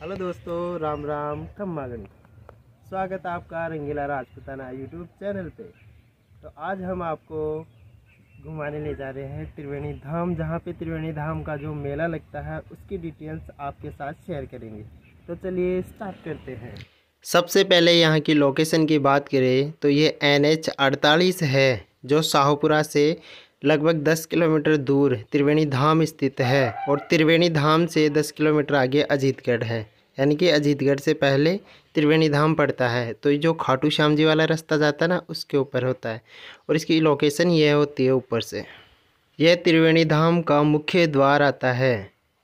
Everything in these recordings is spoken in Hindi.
हेलो दोस्तों राम राम खम्मागन स्वागत है आपका रंगीला राजपुताना यूट्यूब चैनल पे तो आज हम आपको घुमाने ले जा रहे हैं त्रिवेणी धाम जहाँ पे त्रिवेणी धाम का जो मेला लगता है उसकी डिटेल्स आपके साथ शेयर करेंगे तो चलिए स्टार्ट करते हैं सबसे पहले यहाँ की लोकेशन की बात करें तो ये एन एच है जो शाहपुरा से लगभग 10 किलोमीटर दूर त्रिवेणी धाम स्थित है और त्रिवेणी धाम से 10 किलोमीटर आगे अजीतगढ़ है यानी कि अजीतगढ़ से पहले त्रिवेणी धाम पड़ता है तो ये जो खाटू श्याम जी वाला रास्ता जाता है ना उसके ऊपर होता है और इसकी लोकेशन यह होती है ऊपर से यह त्रिवेणी धाम का मुख्य द्वार आता है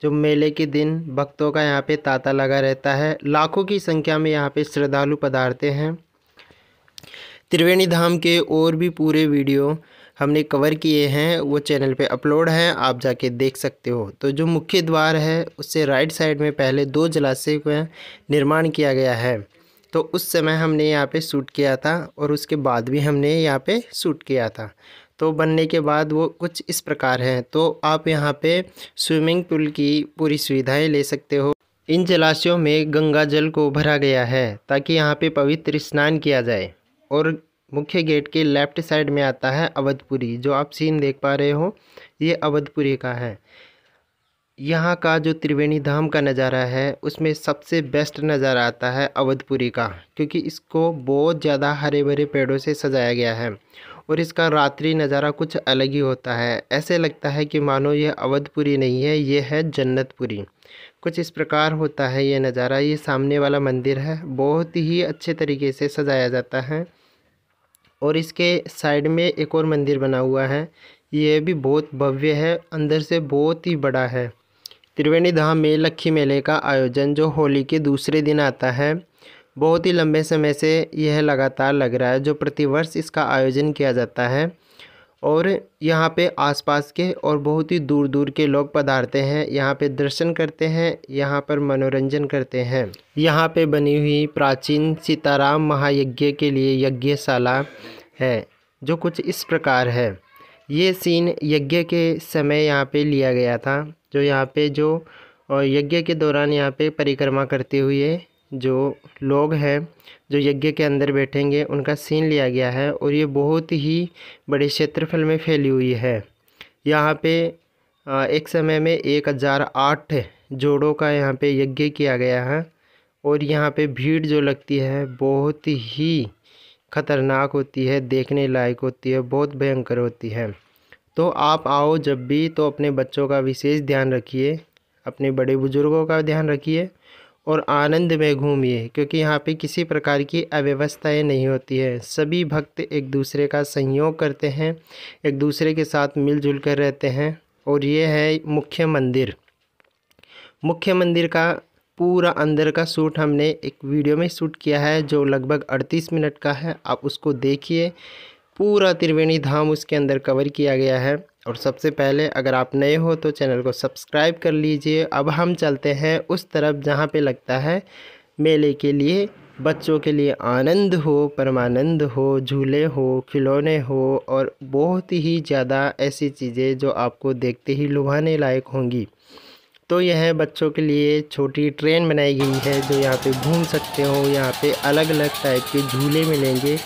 जो मेले के दिन भक्तों का यहाँ पे तांता लगा रहता है लाखों की संख्या में यहाँ पे श्रद्धालु पधारते हैं त्रिवेणी धाम के और भी पूरे वीडियो हमने कवर किए हैं वो चैनल पे अपलोड हैं आप जाके देख सकते हो तो जो मुख्य द्वार है उससे राइट साइड में पहले दो जलाशय का निर्माण किया गया है तो उस समय हमने यहाँ पे शूट किया था और उसके बाद भी हमने यहाँ पे शूट किया था तो बनने के बाद वो कुछ इस प्रकार हैं तो आप यहाँ पे स्विमिंग पूल की पूरी सुविधाएँ ले सकते हो इन जलाशयों में गंगा जल को भरा गया है ताकि यहाँ पे पवित्र स्नान किया जाए और मुख्य गेट के लेफ्ट साइड में आता है अवधपुरी जो आप सीन देख पा रहे हो ये अवधपुरी का है यहाँ का जो त्रिवेणी धाम का नज़ारा है उसमें सबसे बेस्ट नज़ारा आता है अवधपुरी का क्योंकि इसको बहुत ज़्यादा हरे भरे पेड़ों से सजाया गया है और इसका रात्रि नज़ारा कुछ अलग ही होता है ऐसे लगता है कि मानो ये अवधपुरी नहीं है ये है जन्नतपुरी कुछ इस प्रकार होता है ये नज़ारा ये सामने वाला मंदिर है बहुत ही अच्छे तरीके से सजाया जाता है और इसके साइड में एक और मंदिर बना हुआ है ये भी बहुत भव्य है अंदर से बहुत ही बड़ा है त्रिवेणी धाम में लक्खी मेले का आयोजन जो होली के दूसरे दिन आता है बहुत ही लंबे समय से यह लगातार लग रहा है जो प्रतिवर्ष इसका आयोजन किया जाता है और यहाँ पे आसपास के और बहुत ही दूर दूर के लोग पधारते हैं यहाँ पे दर्शन करते हैं यहाँ पर मनोरंजन करते हैं यहाँ पे बनी हुई प्राचीन सीताराम महायज्ञ के लिए यज्ञशाला है जो कुछ इस प्रकार है ये सीन यज्ञ के समय यहाँ पे लिया गया था जो यहाँ पे जो यज्ञ के दौरान यहाँ पे परिक्रमा करते हुए जो लोग हैं जो यज्ञ के अंदर बैठेंगे उनका सीन लिया गया है और ये बहुत ही बड़े क्षेत्रफल में फैली हुई है यहाँ पे एक समय में एक हज़ार आठ जोड़ों का यहाँ पे यज्ञ किया गया है और यहाँ पे भीड़ जो लगती है बहुत ही ख़तरनाक होती है देखने लायक होती है बहुत भयंकर होती है तो आप आओ जब भी तो अपने बच्चों का विशेष ध्यान रखिए अपने बड़े बुज़ुर्गों का ध्यान रखिए और आनंद में घूमिए क्योंकि यहाँ पे किसी प्रकार की अव्यवस्थाएँ नहीं होती है सभी भक्त एक दूसरे का संयोग करते हैं एक दूसरे के साथ मिलजुल कर रहते हैं और ये है मुख्य मंदिर मुख्य मंदिर का पूरा अंदर का सूट हमने एक वीडियो में शूट किया है जो लगभग 38 मिनट का है आप उसको देखिए पूरा त्रिवेणी धाम उसके अंदर कवर किया गया है और सबसे पहले अगर आप नए हो तो चैनल को सब्सक्राइब कर लीजिए अब हम चलते हैं उस तरफ जहाँ पे लगता है मेले के लिए बच्चों के लिए आनंद हो परमानंद हो झूले हो खिलौने हो और बहुत ही ज़्यादा ऐसी चीज़ें जो आपको देखते ही लुभाने लायक होंगी तो यह बच्चों के लिए छोटी ट्रेन बनाई गई है जो यहाँ पे घूम सकते हो यहाँ पे अलग अलग टाइप के झूले मिलेंगे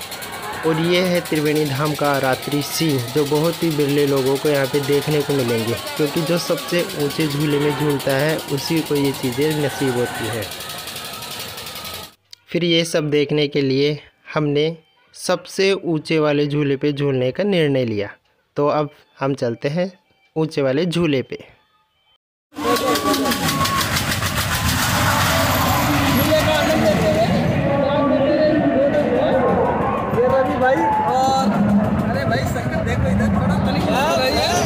और ये है त्रिवेणी धाम का रात्रि सिंह जो बहुत ही बिरले लोगों को यहाँ पे देखने को मिलेंगे क्योंकि जो सबसे ऊंचे झूले में झूलता है उसी को ये चीज़ें नसीब होती है फिर ये सब देखने के लिए हमने सबसे ऊंचे वाले झूले पे झूलने का निर्णय लिया तो अब हम चलते हैं ऊंचे वाले झूले पे भाई और अरे भाई देखो इधर थोड़ा आ रही है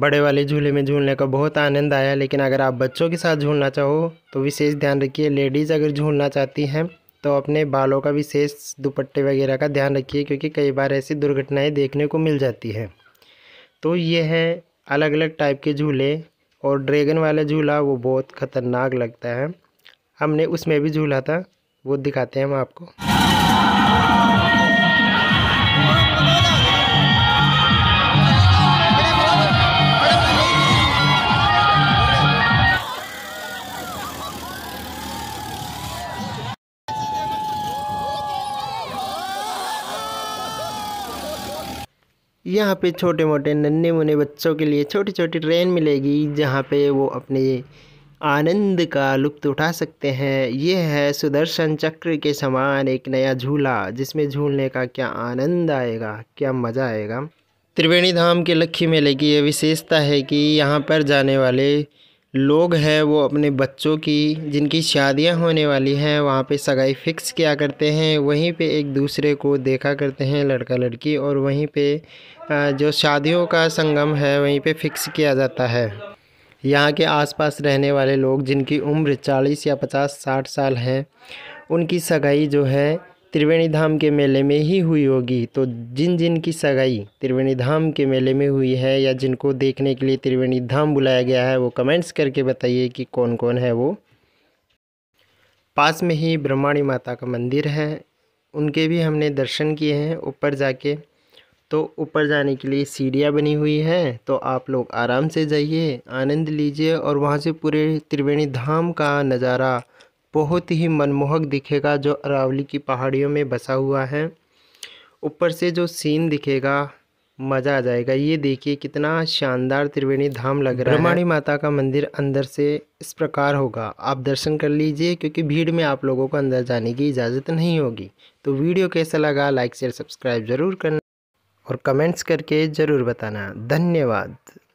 बड़े वाले झूले में झूलने का बहुत आनंद आया लेकिन अगर आप बच्चों के साथ झूलना चाहो तो विशेष ध्यान रखिए लेडीज़ अगर झूलना चाहती हैं तो अपने बालों का विशेष दुपट्टे वगैरह का ध्यान रखिए क्योंकि कई बार ऐसी दुर्घटनाएं देखने को मिल जाती है तो ये हैं अलग अलग टाइप के झूले और ड्रैगन वाला झूला वो बहुत ख़तरनाक लगता है हमने उसमें भी झूला था वो दिखाते हैं हम आपको यहाँ पे छोटे मोटे नन्हे मुन्ने बच्चों के लिए छोटी छोटी ट्रेन मिलेगी जहाँ पे वो अपने आनंद का लुप्त उठा सकते हैं ये है सुदर्शन चक्र के समान एक नया झूला जिसमें झूलने का क्या आनंद आएगा क्या मज़ा आएगा त्रिवेणी धाम के लक्खी मेले की ये विशेषता है कि यहाँ पर जाने वाले लोग हैं वो अपने बच्चों की जिनकी शादियां होने वाली हैं वहाँ पे सगाई फ़िक्स किया करते हैं वहीं पे एक दूसरे को देखा करते हैं लड़का लड़की और वहीं पे जो शादियों का संगम है वहीं पे फ़िक्स किया जाता है यहाँ के आसपास रहने वाले लोग जिनकी उम्र 40 या 50 60 साल हैं उनकी सगाई जो है त्रिवेणी धाम के मेले में ही हुई होगी तो जिन जिन की सगाई त्रिवेणी धाम के मेले में हुई है या जिनको देखने के लिए त्रिवेणी धाम बुलाया गया है वो कमेंट्स करके बताइए कि कौन कौन है वो पास में ही ब्रह्माणी माता का मंदिर है उनके भी हमने दर्शन किए हैं ऊपर जाके तो ऊपर जाने के लिए सीढ़ियाँ बनी हुई हैं तो आप लोग आराम से जाइए आनंद लीजिए और वहाँ से पूरे त्रिवेणी धाम का नज़ारा बहुत ही मनमोहक दिखेगा जो अरावली की पहाड़ियों में बसा हुआ है ऊपर से जो सीन दिखेगा मज़ा आ जाएगा ये देखिए कितना शानदार त्रिवेणी धाम लग रहा है ब्रह्माणी माता का मंदिर अंदर से इस प्रकार होगा आप दर्शन कर लीजिए क्योंकि भीड़ में आप लोगों को अंदर जाने की इजाज़त नहीं होगी तो वीडियो कैसा लगा लाइक शेयर सब्सक्राइब ज़रूर करना और कमेंट्स करके ज़रूर बताना धन्यवाद